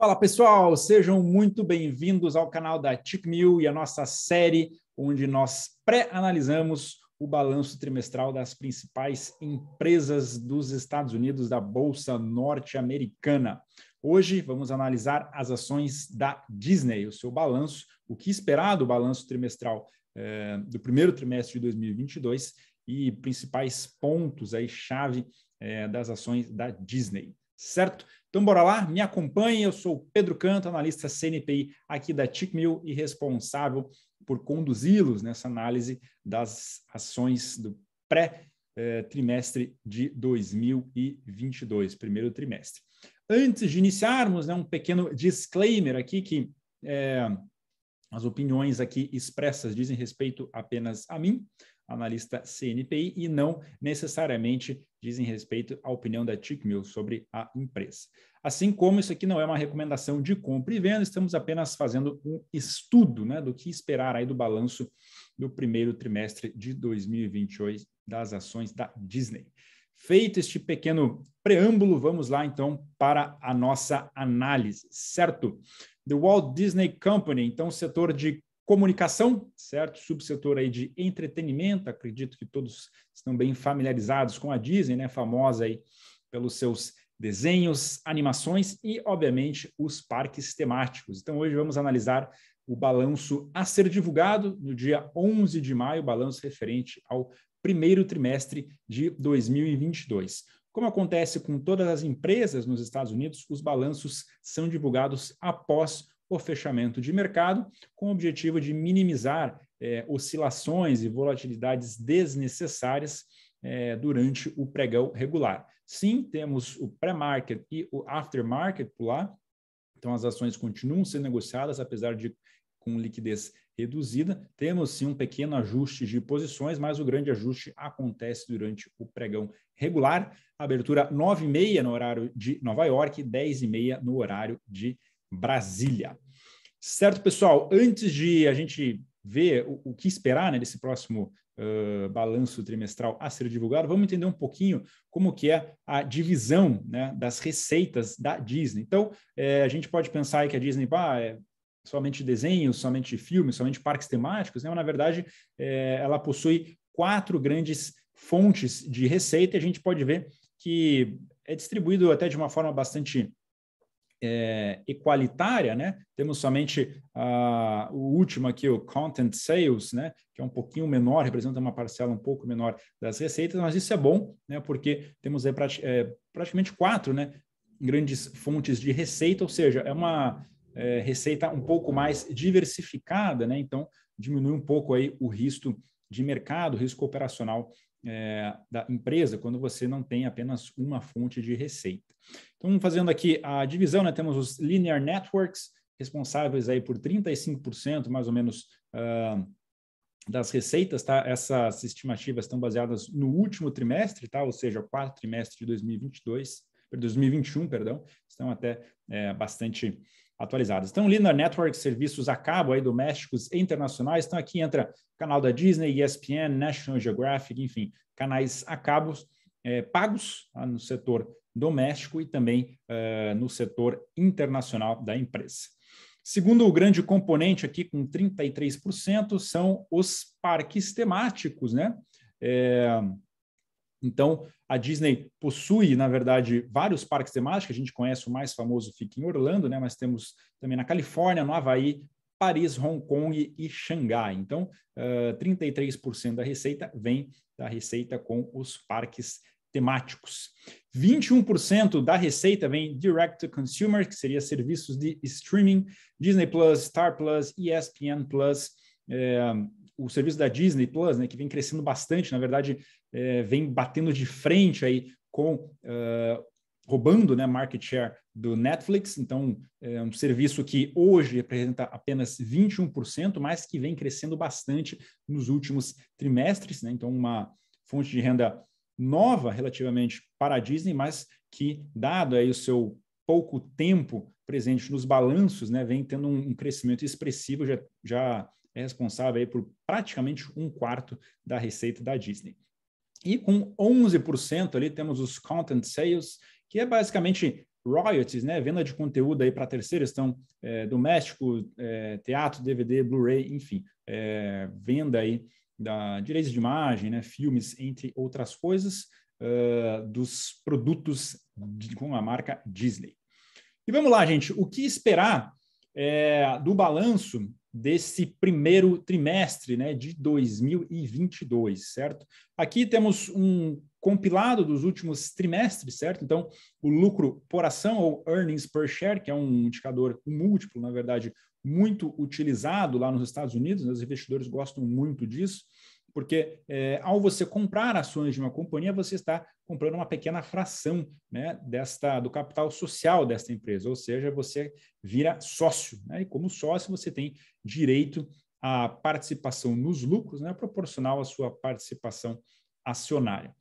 Fala pessoal, sejam muito bem-vindos ao canal da TICMIL e a nossa série onde nós pré-analisamos o balanço trimestral das principais empresas dos Estados Unidos da Bolsa Norte-Americana. Hoje vamos analisar as ações da Disney, o seu balanço, o que esperar do balanço trimestral eh, do primeiro trimestre de 2022 e principais pontos aí chave eh, das ações da Disney certo? Então, bora lá, me acompanhe. Eu sou Pedro Canto, analista CNPI aqui da TICMIL e responsável por conduzi-los nessa análise das ações do pré-trimestre eh, de 2022, primeiro trimestre. Antes de iniciarmos, né, um pequeno disclaimer aqui que é, as opiniões aqui expressas dizem respeito apenas a mim, analista CNPI, e não necessariamente dizem respeito à opinião da Tickmill sobre a empresa. Assim como isso aqui não é uma recomendação de compra e venda, estamos apenas fazendo um estudo né, do que esperar aí do balanço do primeiro trimestre de 2022 das ações da Disney. Feito este pequeno preâmbulo, vamos lá então para a nossa análise, certo? The Walt Disney Company, então setor de comunicação, certo? Subsetor aí de entretenimento, acredito que todos estão bem familiarizados com a Disney, né? Famosa aí pelos seus desenhos, animações e, obviamente, os parques temáticos. Então, hoje vamos analisar o balanço a ser divulgado no dia 11 de maio, balanço referente ao primeiro trimestre de 2022. Como acontece com todas as empresas nos Estados Unidos, os balanços são divulgados após o fechamento de mercado, com o objetivo de minimizar é, oscilações e volatilidades desnecessárias é, durante o pregão regular. Sim, temos o pré-market e o aftermarket por lá, então as ações continuam sendo negociadas, apesar de com liquidez reduzida. Temos sim um pequeno ajuste de posições, mas o grande ajuste acontece durante o pregão regular. Abertura 9h30 no horário de Nova York, 10h30 no horário de Brasília. Certo, pessoal? Antes de a gente ver o, o que esperar né, desse próximo uh, balanço trimestral a ser divulgado, vamos entender um pouquinho como que é a divisão né, das receitas da Disney. Então, é, a gente pode pensar que a Disney bah, é somente desenhos, somente filmes, somente parques temáticos, né? mas na verdade é, ela possui quatro grandes fontes de receita e a gente pode ver que é distribuído até de uma forma bastante é, equalitária, né? Temos somente a, ah, o último aqui, o content sales, né? Que é um pouquinho menor, representa uma parcela um pouco menor das receitas, mas isso é bom, né? Porque temos aí prati é, praticamente quatro, né? Grandes fontes de receita, ou seja, é uma é, receita um pouco mais diversificada, né? Então diminui um pouco aí o risco de mercado, risco operacional é, da empresa quando você não tem apenas uma fonte de receita. Então, fazendo aqui a divisão, né, temos os linear networks, responsáveis aí por 35% mais ou menos uh, das receitas, tá? Essas estimativas estão baseadas no último trimestre, tá? Ou seja, quarto trimestre de 2022, 2021, perdão, estão até é, bastante atualizadas. Então, Linear Network, serviços a cabo aí domésticos e internacionais. Então, aqui entra canal da Disney, ESPN, National Geographic, enfim, canais a cabo é, pagos tá, no setor doméstico e também uh, no setor internacional da empresa. Segundo o grande componente aqui, com 33%, são os parques temáticos, né? É, então, a Disney possui, na verdade, vários parques temáticos. A gente conhece o mais famoso, fica em Orlando, né? mas temos também na Califórnia, no Havaí, Paris, Hong Kong e Xangai. Então, uh, ah, 33% da receita vem da receita com os parques temáticos. 21% da receita vem direct to consumer, que seria serviços de streaming, Disney Plus, Star Plus, ESPN Plus, eh, o serviço da Disney Plus, né, que vem crescendo bastante, na verdade, é, vem batendo de frente aí com uh, roubando né, market share do Netflix, então é um serviço que hoje representa apenas 21%, mas que vem crescendo bastante nos últimos trimestres, né? então uma fonte de renda nova relativamente para a Disney, mas que, dado aí o seu pouco tempo presente nos balanços, né, vem tendo um, crescimento expressivo, já, já é responsável aí por praticamente um quarto da receita da Disney. E com 11% ali temos os content sales, que é basicamente royalties, né? Venda de conteúdo aí para terceiros, então é, doméstico, é, teatro, DVD, Blu-ray, enfim, é, venda aí da direitos de imagem, né? Filmes, entre outras coisas, uh, dos produtos de, com a marca Disney. E vamos lá, gente. O que esperar é, do balanço desse primeiro trimestre né, de 2022, certo? Aqui temos um compilado dos últimos trimestres, certo? Então, o lucro por ação, ou earnings per share, que é um indicador um múltiplo, na verdade, muito utilizado lá nos Estados Unidos, né? os investidores gostam muito disso porque é, ao você comprar ações de uma companhia, você está comprando uma pequena fração né, desta, do capital social desta empresa, ou seja, você vira sócio, né, e como sócio você tem direito à participação nos lucros, né, proporcional à sua participação acionária.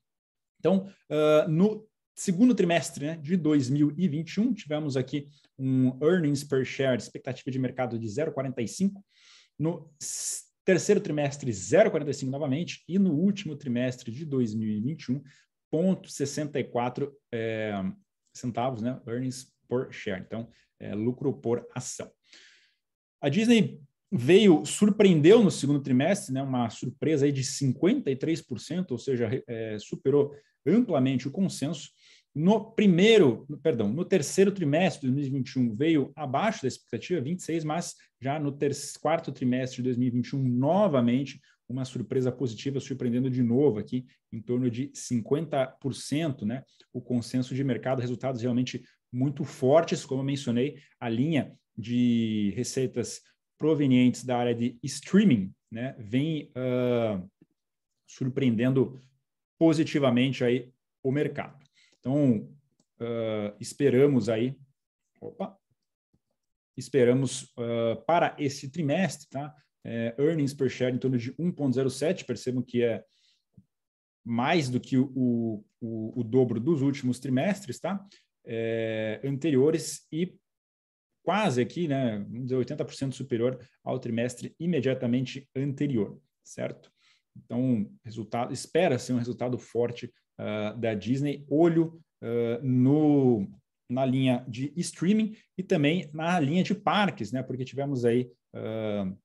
Então, uh, no segundo trimestre né, de 2021, tivemos aqui um earnings per share, expectativa de mercado de 0,45. No terceiro trimestre 0,45 novamente e no último trimestre de 2021 0,64 é, centavos, né? Earnings por share, então é, lucro por ação. A Disney veio surpreendeu no segundo trimestre, né? Uma surpresa aí de 53%, ou seja, é, superou amplamente o consenso no primeiro, perdão, no terceiro trimestre de 2021 veio abaixo da expectativa, 26, mas já no terceiro, quarto trimestre de 2021 novamente uma surpresa positiva, surpreendendo de novo aqui em torno de 50%, né? O consenso de mercado, resultados realmente muito fortes, como eu mencionei, a linha de receitas provenientes da área de streaming, né, vem uh, surpreendendo positivamente aí o mercado. Então, uh, esperamos aí, opa, esperamos uh, para esse trimestre, tá? É, earnings per share em torno de 1,07, percebam que é mais do que o, o, o, dobro dos últimos trimestres, tá? É, anteriores e quase aqui, né? 80% superior ao trimestre imediatamente anterior, certo? Então, resultado espera ser um resultado forte uh, da Disney, olho uh, no, na linha de streaming e também na linha de parques, né? Porque tivemos aí uh,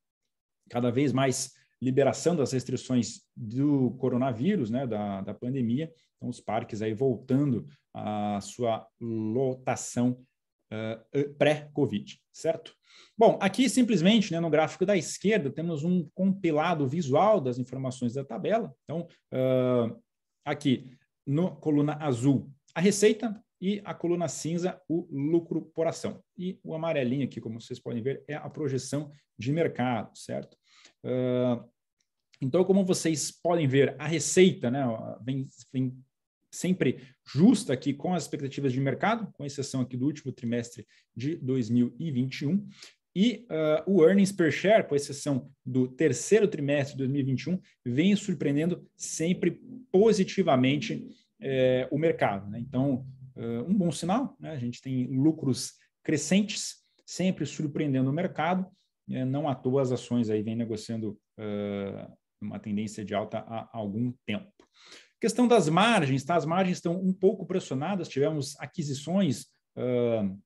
cada vez mais liberação das restrições do coronavírus, né, da, da pandemia, então os parques aí voltando à sua lotação uh, pré-COVID, certo? Bom, aqui simplesmente, né, no gráfico da esquerda, temos um compilado visual das informações da tabela, então uh, aqui na coluna azul, a receita e a coluna cinza, o lucro por ação. E o amarelinho aqui, como vocês podem ver, é a projeção de mercado, certo? Uh, então, como vocês podem ver, a receita né, vem, vem sempre justa aqui com as expectativas de mercado, com exceção aqui do último trimestre de 2021. E uh, o earnings per share, com exceção do terceiro trimestre de 2021, vem surpreendendo sempre positivamente eh, o mercado. Né? Então, uh, um bom sinal, né? a gente tem lucros crescentes, sempre surpreendendo o mercado. Né? não à toa as ações aí vêm negociando uh, uma tendência de alta há algum tempo. Questão das margens, tá? As margens estão um pouco pressionadas, tivemos aquisições uh,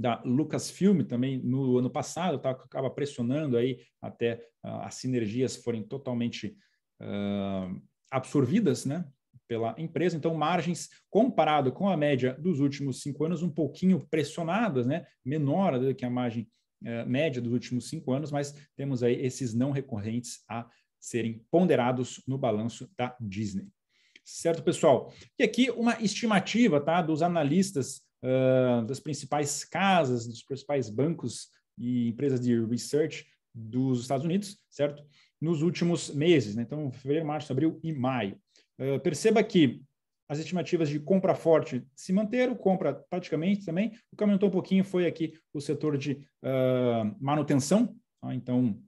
da Lucasfilm também no ano passado, tá, acaba pressionando aí até uh, as sinergias forem totalmente uh, absorvidas, né? pela empresa, então margens comparado com a média dos últimos cinco anos um pouquinho pressionadas, né? menor do que a margem uh, média dos últimos cinco anos, mas temos aí esses não recorrentes a serem ponderados no balanço da Disney. Certo, pessoal? E aqui uma estimativa tá, dos analistas uh, das principais casas, dos principais bancos e empresas de research dos Estados Unidos, certo? Nos últimos meses, né? então fevereiro, março, abril e maio. Uh, perceba que as estimativas de compra forte se manteram, compra praticamente também. O que aumentou um pouquinho foi aqui o setor de uh, manutenção. Tá? Então,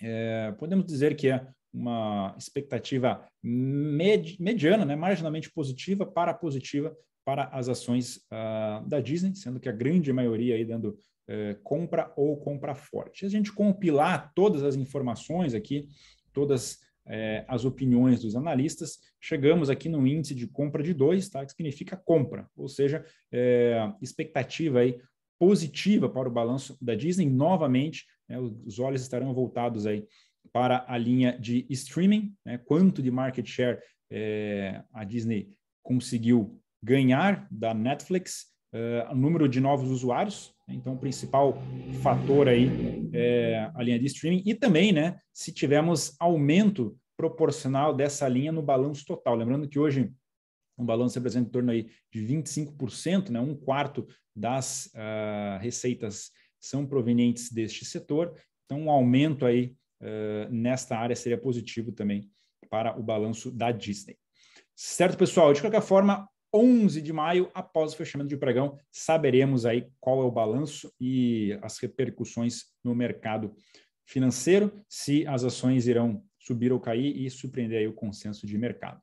é, podemos dizer que é uma expectativa med mediana, né, marginalmente positiva para positiva para as ações uh, da Disney, sendo que a grande maioria aí dando uh, compra ou compra forte. A gente compilar todas as informações aqui, todas uh, as opiniões dos analistas, chegamos aqui no índice de compra de 2, tá? que significa compra, ou seja, eh, expectativa aí positiva para o balanço da Disney. Novamente, né, os olhos estarão voltados aí para a linha de streaming, né, quanto de market share a Disney conseguiu ganhar da Netflix eh, o número de novos usuários. Né? Então, o principal fator aí é a linha de streaming. E também, né, se tivermos aumento proporcional dessa linha no balanço total. Lembrando que hoje o balanço representa em torno aí de 25%, né? um quarto das uh, receitas são provenientes deste setor, então um aumento aí uh, nesta área seria positivo também para o balanço da Disney. Certo, pessoal? De qualquer forma, 11 de maio, após o fechamento de pregão, saberemos aí qual é o balanço e as repercussões no mercado financeiro, se as ações irão subir ou cair e surpreender aí o consenso de mercado.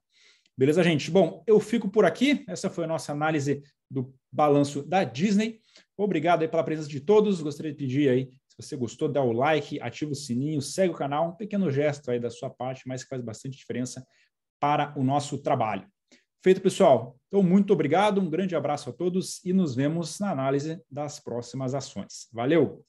Beleza, gente? Bom, eu fico por aqui. Essa foi a nossa análise do balanço da Disney. Obrigado aí pela presença de todos. Gostaria de pedir aí, se você gostou, dá o like, ativa o sininho, segue o canal. Um pequeno gesto aí da sua parte, mas que faz bastante diferença para o nosso trabalho. Feito, pessoal. Então, muito obrigado, um grande abraço a todos e nos vemos na análise das próximas ações. Valeu!